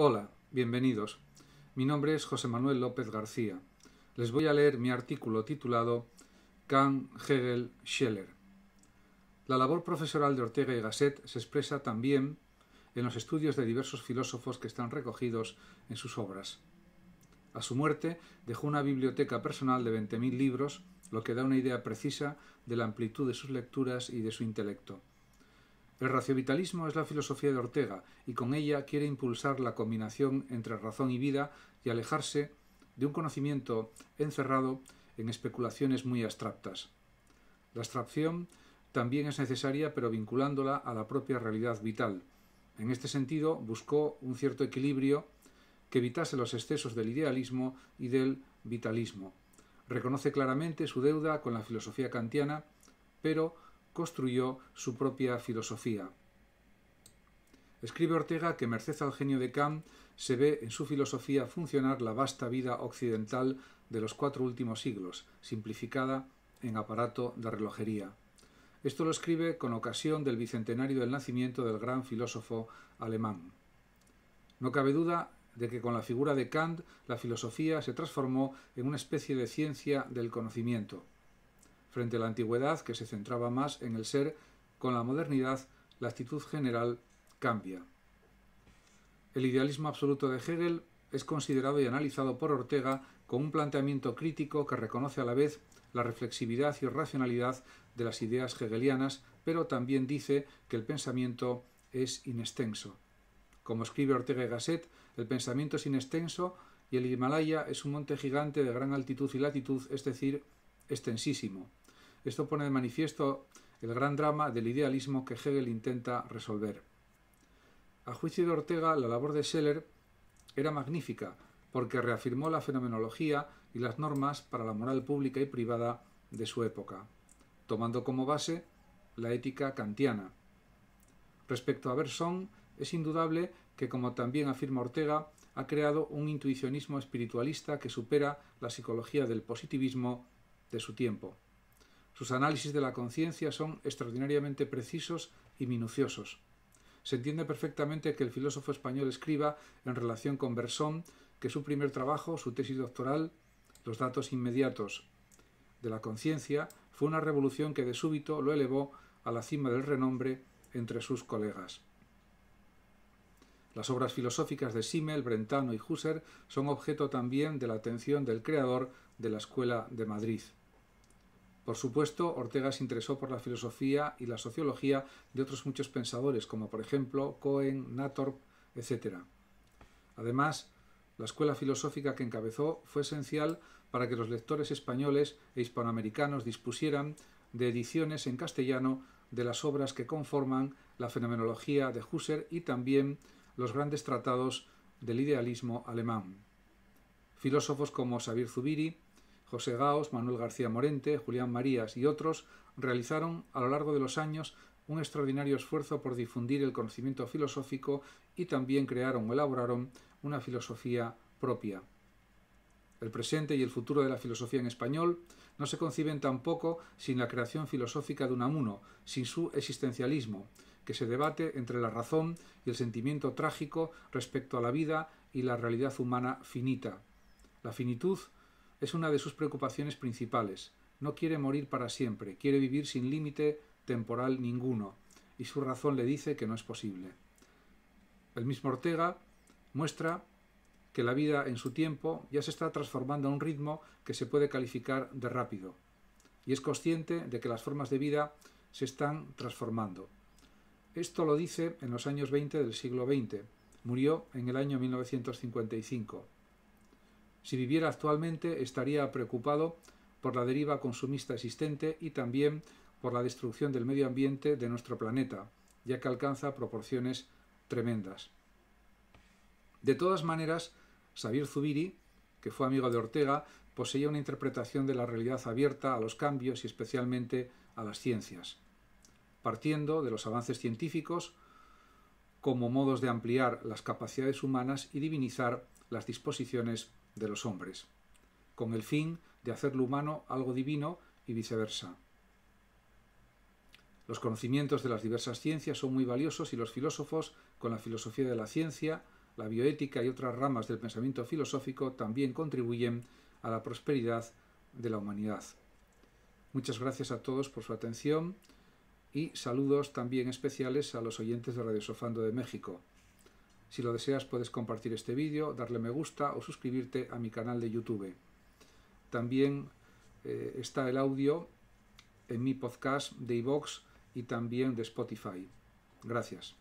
Hola, bienvenidos. Mi nombre es José Manuel López García. Les voy a leer mi artículo titulado Kant, Hegel, Scheller. La labor profesoral de Ortega y Gasset se expresa también en los estudios de diversos filósofos que están recogidos en sus obras. A su muerte dejó una biblioteca personal de 20.000 libros, lo que da una idea precisa de la amplitud de sus lecturas y de su intelecto. El raciovitalismo es la filosofía de Ortega y con ella quiere impulsar la combinación entre razón y vida y alejarse de un conocimiento encerrado en especulaciones muy abstractas. La abstracción también es necesaria pero vinculándola a la propia realidad vital. En este sentido buscó un cierto equilibrio que evitase los excesos del idealismo y del vitalismo. Reconoce claramente su deuda con la filosofía kantiana, pero construyó su propia filosofía. Escribe Ortega que merced al genio de Kant se ve en su filosofía funcionar la vasta vida occidental de los cuatro últimos siglos, simplificada en aparato de relojería. Esto lo escribe con ocasión del bicentenario del nacimiento del gran filósofo alemán. No cabe duda de que con la figura de Kant la filosofía se transformó en una especie de ciencia del conocimiento frente a la antigüedad que se centraba más en el ser, con la modernidad la actitud general cambia. El idealismo absoluto de Hegel es considerado y analizado por Ortega con un planteamiento crítico que reconoce a la vez la reflexividad y racionalidad de las ideas hegelianas, pero también dice que el pensamiento es inextenso. Como escribe Ortega y Gasset, el pensamiento es inextenso y el Himalaya es un monte gigante de gran altitud y latitud, es decir, extensísimo. Esto pone de manifiesto el gran drama del idealismo que Hegel intenta resolver. A juicio de Ortega, la labor de Scheller era magnífica, porque reafirmó la fenomenología y las normas para la moral pública y privada de su época, tomando como base la ética kantiana. Respecto a Berson, es indudable que, como también afirma Ortega, ha creado un intuicionismo espiritualista que supera la psicología del positivismo de su tiempo. Sus análisis de la conciencia son extraordinariamente precisos y minuciosos. Se entiende perfectamente que el filósofo español escriba, en relación con Bersón, que su primer trabajo, su tesis doctoral, Los datos inmediatos de la conciencia, fue una revolución que de súbito lo elevó a la cima del renombre entre sus colegas. Las obras filosóficas de Simmel, Brentano y Husserl son objeto también de la atención del creador de la Escuela de Madrid. Por supuesto, Ortega se interesó por la filosofía y la sociología de otros muchos pensadores, como por ejemplo Cohen, Natorp, etc. Además, la escuela filosófica que encabezó fue esencial para que los lectores españoles e hispanoamericanos dispusieran de ediciones en castellano de las obras que conforman la fenomenología de Husserl y también los grandes tratados del idealismo alemán. Filósofos como Xavier Zubiri, José Gaos, Manuel García Morente, Julián Marías y otros realizaron a lo largo de los años un extraordinario esfuerzo por difundir el conocimiento filosófico y también crearon o elaboraron una filosofía propia. El presente y el futuro de la filosofía en español no se conciben tampoco sin la creación filosófica de un amuno, sin su existencialismo, que se debate entre la razón y el sentimiento trágico respecto a la vida y la realidad humana finita. La finitud es una de sus preocupaciones principales. No quiere morir para siempre, quiere vivir sin límite temporal ninguno, y su razón le dice que no es posible. El mismo Ortega muestra que la vida en su tiempo ya se está transformando a un ritmo que se puede calificar de rápido, y es consciente de que las formas de vida se están transformando. Esto lo dice en los años 20 del siglo XX. Murió en el año 1955. Si viviera actualmente, estaría preocupado por la deriva consumista existente y también por la destrucción del medio ambiente de nuestro planeta, ya que alcanza proporciones tremendas. De todas maneras, Xavier Zubiri, que fue amigo de Ortega, poseía una interpretación de la realidad abierta a los cambios y especialmente a las ciencias, partiendo de los avances científicos como modos de ampliar las capacidades humanas y divinizar las disposiciones de los hombres, con el fin de hacer lo humano algo divino y viceversa. Los conocimientos de las diversas ciencias son muy valiosos y los filósofos, con la filosofía de la ciencia, la bioética y otras ramas del pensamiento filosófico, también contribuyen a la prosperidad de la humanidad. Muchas gracias a todos por su atención y saludos también especiales a los oyentes de Radio Sofando de México. Si lo deseas puedes compartir este vídeo, darle me gusta o suscribirte a mi canal de YouTube. También eh, está el audio en mi podcast de iVoox y también de Spotify. Gracias.